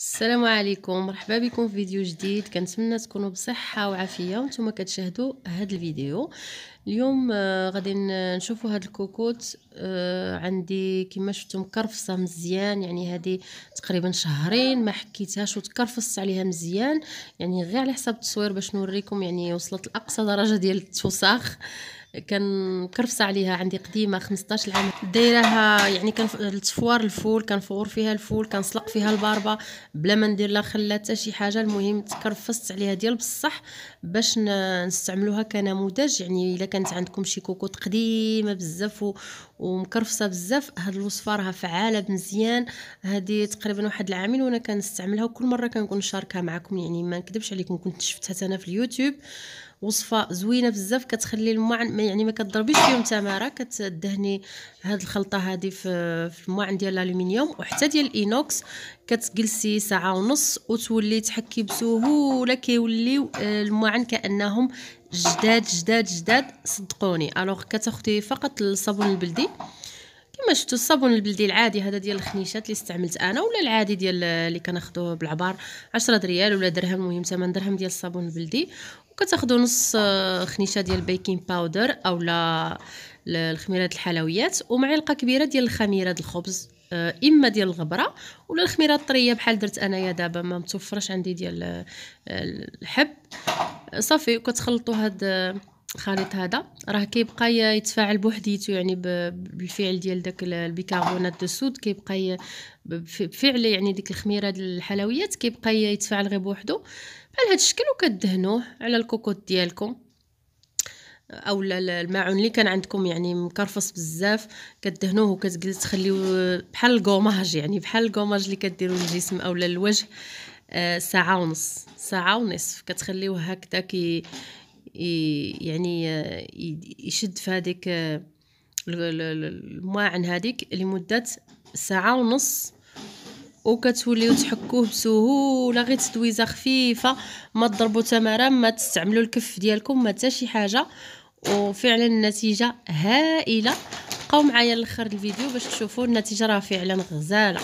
السلام عليكم مرحبا بكم في فيديو جديد كنتمنى تكونوا بصحه وعافيه وانتم كتشاهدوا هذا الفيديو اليوم آه غادي نشوفوا هذا الكوكوت آه عندي كما شفتوا مكرفصه مزيان يعني هذه تقريبا شهرين ما حكيتهاش وتكرفصت عليها مزيان يعني غير على حساب التصوير باش نوريكم يعني وصلت لاقصى درجه ديال التوساخ كان كرفس عليها عندي قديمة 15 عام دايرها يعني كان التفوار الفول كنفور فيها الفول سلق فيها الباربة بلا ما ندير لا خلا حتى شي حاجة المهم تكرفصت عليها ديال بصح باش نستعملوها كنموذج يعني الا كانت عندكم شي كوكوط قديمة بزاف و... بزاف هاد الوصفه راها فعاله مزيان هادي تقريبا واحد العامين وانا كنستعملها وكل مره كنكون شاركها معكم يعني ما نكذبش عليكم كنت شفتها انا في اليوتيوب وصفه زوينه بزاف كتخلي الماعن يعني ما كتضربيش فيهم تماره كتدهني هاد الخلطه هادي في المعن ديال الالومنيوم وحتى ديال الاينوكس كتجلسي ساعه ونص وتولي تحكي بسهوله كيوليو آه، الماعن كانهم جداد جداد جداد صدقوني الوغ كتاخدي فقط الصابون البلدي كما شفتوا الصابون البلدي العادي هذا ديال الخنيشات اللي استعملت انا ولا العادي ديال اللي كناخذوه بالعبار 10 دريال ولا درهم المهم ثمن درهم ديال الصابون البلدي كتاخذوا نص آه، خنيشه ديال البيكين باودر اولا الخميرات الحلويات ومعلقه كبيره ديال الخميره ديال الخبز آه، اما ديال الغبره ولا الخميره الطريه بحال درت انايا دابا ما متوفرش عندي ديال آه، الحب صافي وكتخلطوا هاد الخليط هذا راه كيبقى يتفاعل بوحديته يعني بالفعل ديال داك البيكربونات دو سود كيبقى بفعل يعني ديك الخميره ديال الحلويات كيبقى يتفاعل غير بوحدو على هذا الشكل وكدهنوه على الكوكوت ديالكم او الماعون اللي كان عندكم يعني مكرفص بزاف كدهنوه وكتخليوه بحال الكوماج يعني بحال الكوماج اللي كديروا للجسم اولا للوجه آه، ساعه ونص ساعه ونصف كتخليوه هكذا كي يعني آه، يشد في هذيك الماعن آه، هذيك لمده ساعه ونص وكتوليو تحكوه بسهوله غير تدويزه خفيفه ما تضربوا تماره ما تستعملوا الكف ديالكم ما حتى شي حاجه وفعلا النتيجه هائله بقاو معايا لاخر الفيديو باش تشوفوا النتيجه راه فعلا غزاله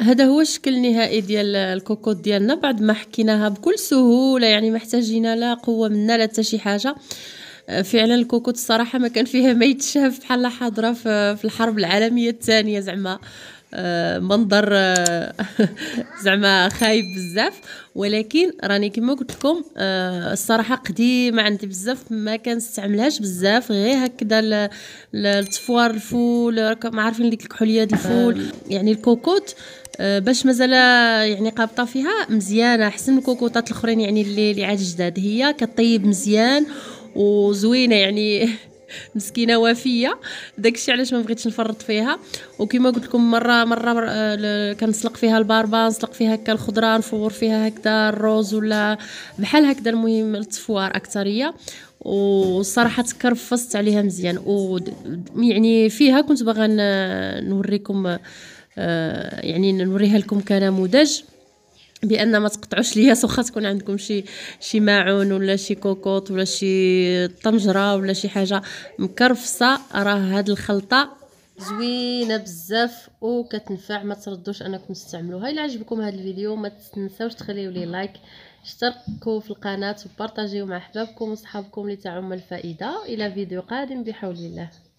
هذا هو الشكل النهائي ديال الكوكوط ديالنا بعد ما حكيناها بكل سهوله يعني ما احتاجينا لا قوه منا لا حتى شي حاجه آه، فعلا الكوكوت الصراحه ما كان فيها ما يتشاف بحال حاضره في الحرب العالميه الثانيه زعما آه، منظر آه، زعما خايب بزاف ولكن راني كما قلت لكم الصراحه قديمه عندي بزاف ما كنستعملهاش بزاف غير هكذا التفوار الفول ما عارفين ديك الكحوليات الفول يعني الكوكوت آه، باش مازال يعني قابطه فيها مزيانه احسن من الكوكوطات الاخرين يعني اللي, اللي عاد جداد هي كطيب مزيان وزوينه يعني مسكينه وفيه داكشي علاش ما بغيتش نفرط فيها وكما قلت لكم مره مره, مرة آه، كنسلق فيها الباربا نسلق فيها هكا الخضره نفور فيها هكذا الروز ولا بحال هكذا المهم التفوار اكثريه وصراحة تكرفصت عليها مزيان ويعني يعني فيها كنت بغى نوريكم آه، يعني نوريها لكم كنموذج بان ما تقطعوش الياس واخا تكون عندكم شي شي ماعون ولا شي كوكوط ولا شي طنجره ولا شي حاجه مكرفصه راه هاد الخلطه زوينه بزاف وكتنفع ما تردوش انكم تستعملوها الا عجبكم هذا الفيديو ما تنساوش تخليو لي لايك اشتركوا في القناه وبارطاجيو مع احبابكم وصحابكم لتعم الفائده الى فيديو قادم بحول الله